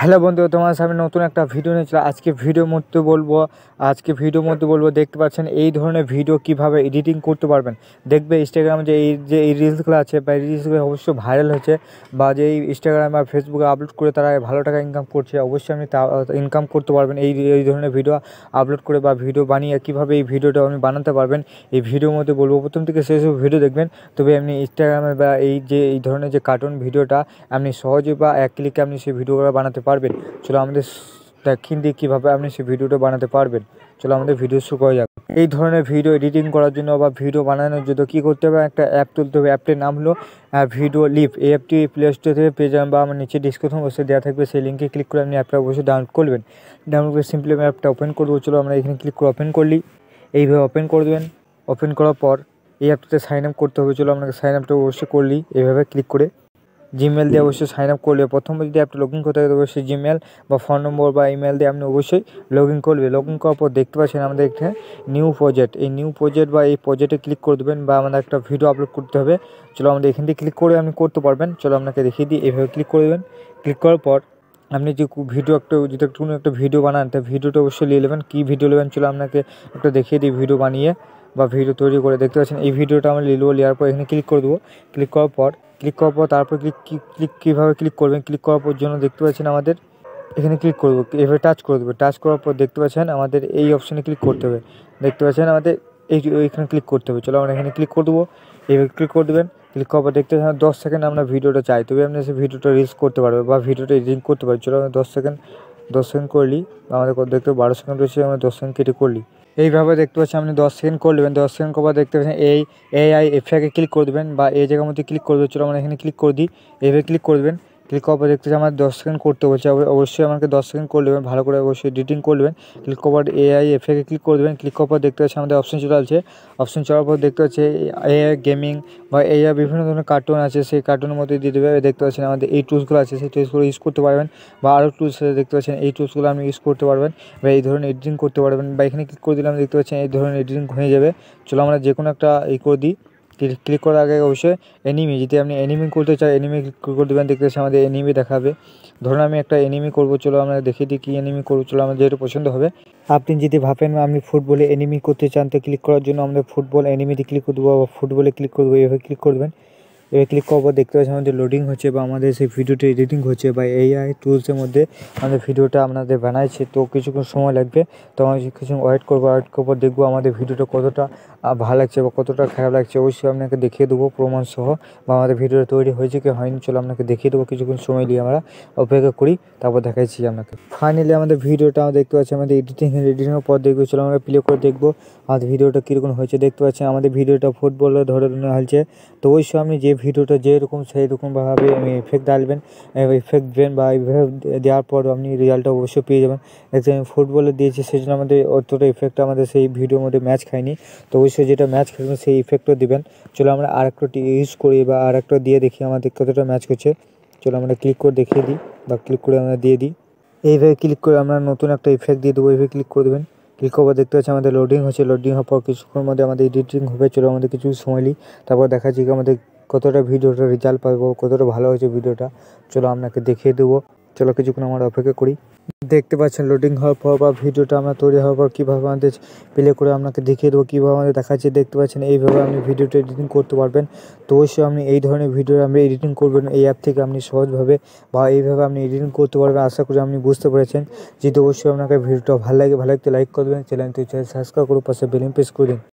hello বন্ধু তোমার সামনে নতুন একটা ভিডিও নিয়েছিল আজকে ভিডিওর মধ্যে বলবো আজকে ভিডিও মধ্যে বলবো দেখতে পাচ্ছেন এই ধরনের ভিডিও কিভাবে এডিটিং করতে পারবেন দেখবে ইনস্টাগ্রামে যে এই যে এই রিলসগুলো আছে বা রিলসগুলো অবশ্যই ভাইরাল হচ্ছে বা যে ইনস্টাগ্রাম বা ফেসবুকে আপলোড করে তারা ভালো টাকা ইনকাম করছে অবশ্যই আপনি তা ইনকাম করতে পারবেন এই এই ধরনের ভিডিও আপলোড করে বা ভিডিও বানিয়ে কীভাবে এই ভিডিওটা আপনি বানাতে পারবেন এই ভিডিওর মধ্যে বলবো প্রথম থেকে শেষ ভিডিও দেখবেন তবে আপনি ইনস্টাগ্রামে বা এই যে এই ধরনের যে কার্টুন ভিডিওটা আপনি সহজে বা এক ক্লিকে আপনি সেই ভিডিওগুলো বানাতে পারবেন চলো আমাদের দেখিন দিয়ে কীভাবে আপনি সেই ভিডিওটা বানাতে পারবেন চলো আমাদের ভিডিও শুরু করা যাক এই ধরনের ভিডিও এডিটিং করার জন্য বা ভিডিও বানানোর জন্য কী করতে হবে একটা অ্যাপ তুলতে হবে অ্যাপটির নাম হলো ভিডিও লিপ এই অ্যাপটি প্লে স্টোর থেকে পেয়ে যাবেন বা আমার নিচে ডিসক্রিপশন বসে দেওয়া থাকবে সেই লিঙ্কে ক্লিক করে আপনি অ্যাপটা অবশ্যই ডাউনলোড করবেন ডাউনলোড করে সিম্পলি আমি অ্যাপটা ওপেন করবো চলো আমরা এখানে ক্লিক করে ওপেন করলি এইভাবে ওপেন করে দেবেন ওপেন করার পর এই অ্যাপটিতে সাইন আপ করতে হবে চলো আপনাকে সাইন আপটা অবশ্যই করলি এইভাবে ক্লিক করে জিমেল দিয়ে অবশ্যই সাইন আপ করবে প্রথমে যদি আপনি লগ ইন করতে হয় অবশ্যই জিমেল বা ফোন নম্বর বা ইমেল দিয়ে আপনি অবশ্যই লগ ইন করবে লগ ইন করার পর দেখতে পাচ্ছেন আমাদের একটা নিউ প্রজেক্ট এই নিউ প্রজেক্ট বা এই প্রজেক্টে ক্লিক করে দেবেন বা আমাদের একটা ভিডিও আপলোড করতে হবে চলো আমাদের এখান থেকে ক্লিক করে আপনি করতে পারবেন চলো আপনাকে দেখিয়ে দিই এভাবে ক্লিক করে দেবেন ক্লিক করার পর আপনি যে ভিডিও একটা যদি একটু একটা ভিডিও বানান তা ভিডিওটা অবশ্যই নিয়ে নেবেন কী ভিডিও নেবেন চলো আপনাকে একটা দেখিয়ে দিই ভিডিও বানিয়ে বা ভিডিও তৈরি করে দেখতে পাচ্ছেন এই ভিডিওটা আমরা লিলবো লেয়ার পর এখানে ক্লিক করে দেবো ক্লিক করার পর ক্লিক করার পর তারপর ক্লিক ক্লিক কীভাবে ক্লিক করবেন ক্লিক করার পর জন্য দেখতে পাচ্ছেন আমাদের এখানে ক্লিক করবো এভাবে টাচ করে দেবো টাচ করার পর দেখতে পাচ্ছেন আমাদের এই অপশানে ক্লিক করতে হবে দেখতে পাচ্ছেন আমাদের এই এখানে ক্লিক করতে হবে চলো আমরা এখানে ক্লিক করে দেবো এভাবে ক্লিক করে দেবেন ক্লিক করার পর দেখতে পাচ্ছেন দশ সেকেন্ড আমরা ভিডিওটা চাই তবে আপনি সে ভিডিওটা রিলস করতে পারবে বা ভিডিওটা এডিটিং করতে পারবে চলো আমরা দশ সেকেন্ড দশ সেকেন্ড করলি আমাদের দেখতে বারো সেকেন্ড রয়েছে আমরা দশ সেকেন্ড কেটে করলি এইভাবে দেখতে পাচ্ছি আপনি দশ সেকেন্ড করে দেবেন দশ সেকেন্ড করবার দেখতে পাচ্ছেন এই এআই এফআইকে ক্লিক করে দেবেন বা এই জায়গার মধ্যে ক্লিক করে দেবেন চলো আমরা এখানে ক্লিক করে দিই এভাবে ক্লিক করে দেবেন ক্লিক কভার দেখতে আমার দশ সেকেন্ড করতে বলছে অবশ্যই আমাকে দশ সেকেন্ড করে দেবেন ভালো করে অবশ্যই এডিটিং করবেন ক্লিক কভার এআই এফেকে ক্লিক করে দেবেন ক্লিক কভার দেখতে পাচ্ছি আমাদের অপশন চলে আছে অপশন চলার পর দেখতে পাচ্ছি এআই গেমিং বা এআই বিভিন্ন ধরনের কার্টুন আছে সেই কার্টুনের মধ্যে দিয়ে দেবে দেখতে পাচ্ছেন আমাদের এই টুলসগুলো আছে সেই টুলসগুলো ইউজ করতে পারবেন বা আরও টুলস দেখতে পাচ্ছেন এই টুলসগুলো আপনি ইউজ করতে পারবেন বা এই ধরনের এডিটিং করতে পারবেন বা এখানে ক্লিক করে দিলে আমি দেখতে পাচ্ছেন এই ধরনের এডিটিং হয়ে যাবে চলো আমরা যে কোনো একটা ই করে দিই ক্লিক ক্লিক করার আগে অবশ্যই এনিমি যদি আপনি এনিমি করতে চাই এনিমি ক্লিক করে দেবেন দেখতেছি আমাদের এনিমি দেখাবে ধরুন আমি একটা এনিমি করব চলো আমরা দেখে দিই কী এনিমি করবো চলো আমার যেহেতু পছন্দ হবে আপনি যদি ভাবেন আমি ফুটবলে এনিমি করতে চান তো ক্লিক করার জন্য আমাদের ফুটবল এনিমিতে ক্লিক করে দেবো বা ফুটবলে ক্লিক করে দেবো এইভাবে ক্লিক করবেন এবার ক্লিক করবো দেখতে পাচ্ছি আমাদের লোডিং হচ্ছে বা আমাদের সেই ভিডিওটি এডিটিং হচ্ছে বা এআই টুলসের মধ্যে আমাদের ভিডিওটা আপনাদের বানাইছে তো কিছুক্ষণ সময় লাগবে তো আমি কিছুক্ষণ ওয়েট করবো ওয়েট করবো দেখবো আমাদের ভিডিওটা কতটা ভালো লাগছে বা কতটা খারাপ লাগছে অবশ্যই আপনাকে দেখিয়ে দেবো প্রমাণ সহ বা আমাদের ভিডিওটা তৈরি হয়েছে কি হয়নি চলো আপনাকে দেখিয়ে দেবো কিছুক্ষণ সময় নিয়ে আমরা অপেক্ষা করি তারপর দেখাচ্ছি আপনাকে ফাইনালি আমাদের ভিডিওটা আমরা দেখতে পাচ্ছি আমাদের এডিটিং এডিটিংয়ের পর দেখবো চলো আমরা প্লে করে দেখবো আর ভিডিওটা কীরকম হয়েছে দেখতে পাচ্ছি আমাদের ভিডিওটা ফুটবলের ধরে হয়েছে তো অবশ্যই আপনি যে ভিডিওটা যেরকম সেই রকমভাবে এফেক্ট ডালবেন এফেক্ট দেবেন বা এফেক্ট দেওয়ার পর আপনি রেজাল্টটা অবশ্যই পেয়ে যাবেন আমি ফুটবলে দিয়েছি সেই জন্য আমাদের অতটা এফেক্ট আমাদের সেই ভিডিওর মধ্যে ম্যাচ খায়নি তো অবশ্যই যেটা ম্যাচ খেলবেন সেই ইফেক্টও দেবেন চলো আমরা আরেকটা ইউজ করি বা আর একটা দিয়ে দেখি আমাদের কতটা ম্যাচ করছে চলো আমরা ক্লিক করে দেখিয়ে দিই বা ক্লিক করে আমরা দিয়ে দিই এইভাবে ক্লিক করে আমরা নতুন একটা ইফেক্ট দিয়ে দেবো এইভাবে ক্লিক করে দেবেন ক্লিক করবো দেখতে পাচ্ছি আমাদের লোডিং হচ্ছে লোডিং হওয়ার পর কিছুক্ষণের মধ্যে আমাদের এডিটিং হবে চলো আমাদের কিছু সময় নিই তারপর দেখা যাচ্ছে আমাদের কতটা ভিডিওটা রেজাল্ট পাবো কতটা ভালো হয়েছে ভিডিওটা চলো আপনাকে দেখিয়ে দেবো চলো কিছুক্ষণ আমরা অপেক্ষা করি দেখতে পাচ্ছেন লোডিং হওয়ার পর বা ভিডিওটা আমরা তৈরি হওয়ার পর কীভাবে আমাদের প্লে করে আপনাকে দেখিয়ে দেবো কীভাবে আমাদের দেখাচ্ছে দেখতে পাচ্ছেন এইভাবে আপনি ভিডিওটা এডিটিং করতে পারবেন তো অবশ্যই আপনি এই ধরনের ভিডিও আপনি এডিটিং করবেন এই অ্যাপ থেকে আপনি সহজভাবে বা এইভাবে আপনি এডিটিং করতে পারবেন আশা করি আপনি বুঝতে পেরেছেন যেহেতু অবশ্যই আপনাকে ভিডিওটা ভালো লাগে ভালো লাগতে লাইক করবেন চ্যানেলটি সাবস্ক্রাইব করুন পাশে বেলিং প্রেস করে দিন